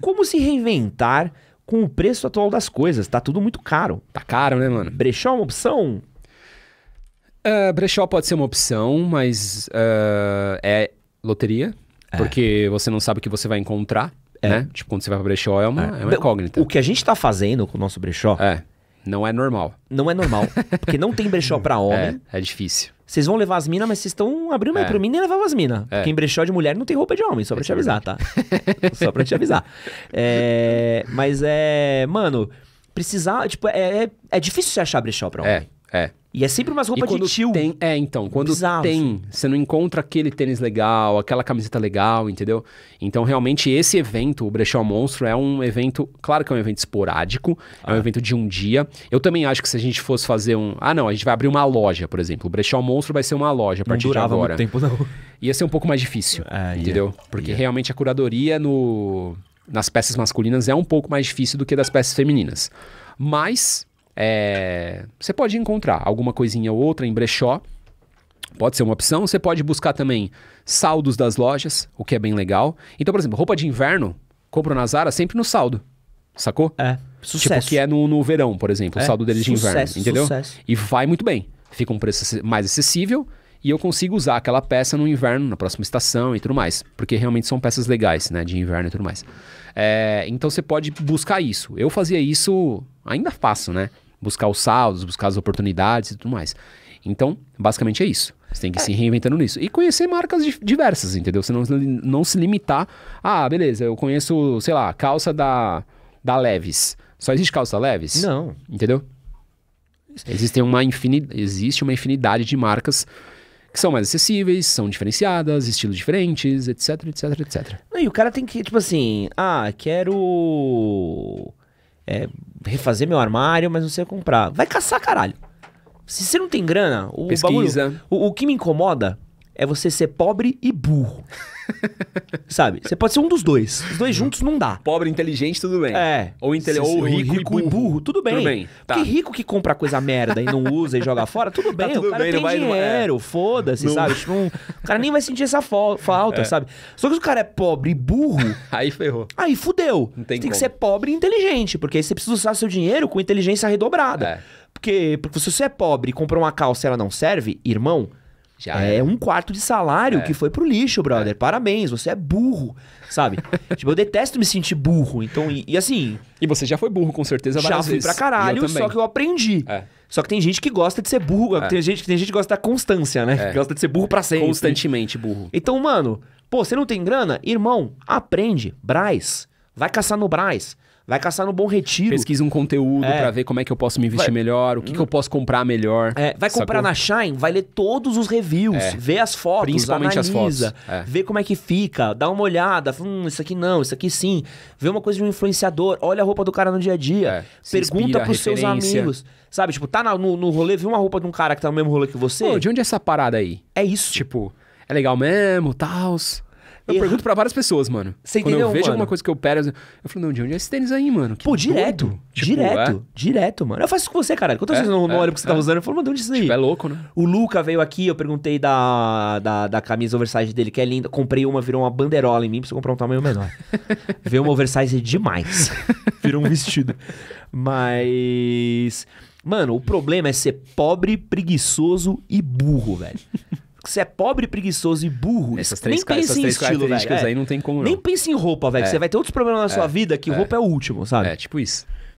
Como se reinventar com o preço atual das coisas? Tá tudo muito caro. Tá caro, né, mano? Brechó é uma opção? Uh, brechó pode ser uma opção, mas uh, é loteria. É. Porque você não sabe o que você vai encontrar, é. né? Tipo, quando você vai pra brechó é uma, é. é uma incógnita. O que a gente tá fazendo com o nosso brechó... É, não é normal. Não é normal, porque não tem brechó para é, homem. É, é difícil. Vocês vão levar as minas, mas vocês estão abrindo meio é. pra mim, nem levava as minas. É. Porque em brechó de mulher não tem roupa de homem, só pra te avisar, tá? só pra te avisar. É, mas é. Mano, precisar. Tipo, é, é, é difícil você achar brechó pra é, homem. É, é. E é sempre umas roupas de tio. Tem, é, então, quando Bizarro. tem, você não encontra aquele tênis legal, aquela camiseta legal, entendeu? Então, realmente, esse evento, o Brechó Monstro, é um evento. Claro que é um evento esporádico, ah. é um ah. evento de um dia. Eu também acho que se a gente fosse fazer um. Ah, não, a gente vai abrir uma loja, por exemplo. O Brechó Monstro vai ser uma loja a partir não durava de agora. Muito tempo, não. Ia ser um pouco mais difícil, ah, entendeu? Yeah, Porque yeah. realmente a curadoria no, nas peças masculinas é um pouco mais difícil do que das peças femininas. Mas é, você pode encontrar alguma coisinha ou outra em brechó, pode ser uma opção. Você pode buscar também saldos das lojas, o que é bem legal. Então, por exemplo, roupa de inverno, compro na Zara sempre no saldo, sacou? É. Tipo, sucesso. Tipo, que é no, no verão, por exemplo, é. o saldo deles de inverno, entendeu? Sucesso. E vai muito bem. Fica um preço mais acessível e eu consigo usar aquela peça no inverno, na próxima estação e tudo mais. Porque realmente são peças legais, né? De inverno e tudo mais. É, então você pode buscar isso. Eu fazia isso, ainda faço, né? buscar os saldos, buscar as oportunidades e tudo mais. Então, basicamente é isso. Você tem que é. se reinventando nisso. E conhecer marcas diversas, entendeu? Você não, não se limitar. Ah, beleza, eu conheço, sei lá, calça da, da Leves. Só existe calça da Leves? Não. Entendeu? Existem uma infinidade, existe uma infinidade de marcas que são mais acessíveis, são diferenciadas, estilos diferentes, etc, etc, etc. e o cara tem que, tipo assim, ah, quero. É, refazer meu armário, mas não sei comprar. Vai caçar, caralho. Se você não tem grana, o Pesquisa. Bagulho, o, o que me incomoda é você ser pobre e burro. Sabe? Você pode ser um dos dois. Os dois uhum. juntos não dá. Pobre, inteligente, tudo bem. É. Ou, intele... ou rico, rico e, burro. e, burro. Tudo bem. Tudo bem. Tá. Porque rico que compra coisa merda e não usa e joga fora, tudo tá bem. Tá tudo o cara bem, tem é. dinheiro, vai... foda-se, não... sabe? Tipo, o cara nem vai sentir essa falta, é. sabe? Só que se o cara é pobre e burro... aí ferrou. Aí fudeu meu. Não tem, tem que ser pobre e inteligente, porque aí você precisa usar seu dinheiro com inteligência redobrada. É. Porque, porque se você é pobre e comprou uma calça e ela não serve, irmão, já é, é um quarto de salário é. que foi pro lixo, brother. É. Parabéns, você é burro, sabe? tipo, eu detesto me sentir burro. Então, e, e, assim. E você já foi burro, com certeza, várias Já fui pra caralho, só que eu aprendi. É. Só que tem gente que gosta de ser burro. É. Tem, gente, tem gente que gosta da constância, né? É. Que gosta de ser burro pra sempre. Constantemente burro. Então, mano, pô, você não tem grana? Irmão, aprende. Braz. Vai caçar no Braz. Vai caçar no Bom Retiro. Pesquisa um conteúdo é. para ver como é que eu posso me vestir vai... melhor, o que, que eu posso comprar melhor. É. vai sacou? comprar na Shine, vai ler todos os reviews, é. vê as fotos, Principalmente analisa, as fotos. É. vê como é que fica, dá uma olhada, hum, isso aqui não, isso aqui sim. Vê uma coisa de um influenciador, olha a roupa do cara no dia a dia, é, pergunta pros seus amigos. Sabe, tipo, tá no, no rolê, viu uma roupa de um cara que tá no mesmo rolê que você? Pô, de onde é essa parada aí? É isso. Tipo, é legal mesmo, tals... Eu pergunto pra várias pessoas, mano. Você Quando entendeu, eu vejo mano? alguma coisa que eu pego, eu falo, não, de onde é esse tênis aí, mano? Que Pô, direto. Tipo, direto. é? Direto, mano. Eu faço isso com você, cara. Quantas é, vezes eu não é, olho você tá é. tá usando? Eu falo, mano, de onde é isso tipo, aí? Tipo, é louco, né? O Luca veio aqui, eu perguntei da, da, da camisa oversize dele, que é linda. Comprei uma, virou uma banderola em mim, preciso comprar um tamanho menor. veio uma oversize demais. virou um vestido. Mas... Mano, o problema é ser pobre, preguiçoso e burro, velho você é pobre, preguiçoso e burro, essas três, nem pensa em estilo, velho. É. aí não tem como não. Nem pensa em roupa, velho. É. Você vai ter outros problemas na sua é. vida que é. roupa é o último, sabe? É, tipo isso.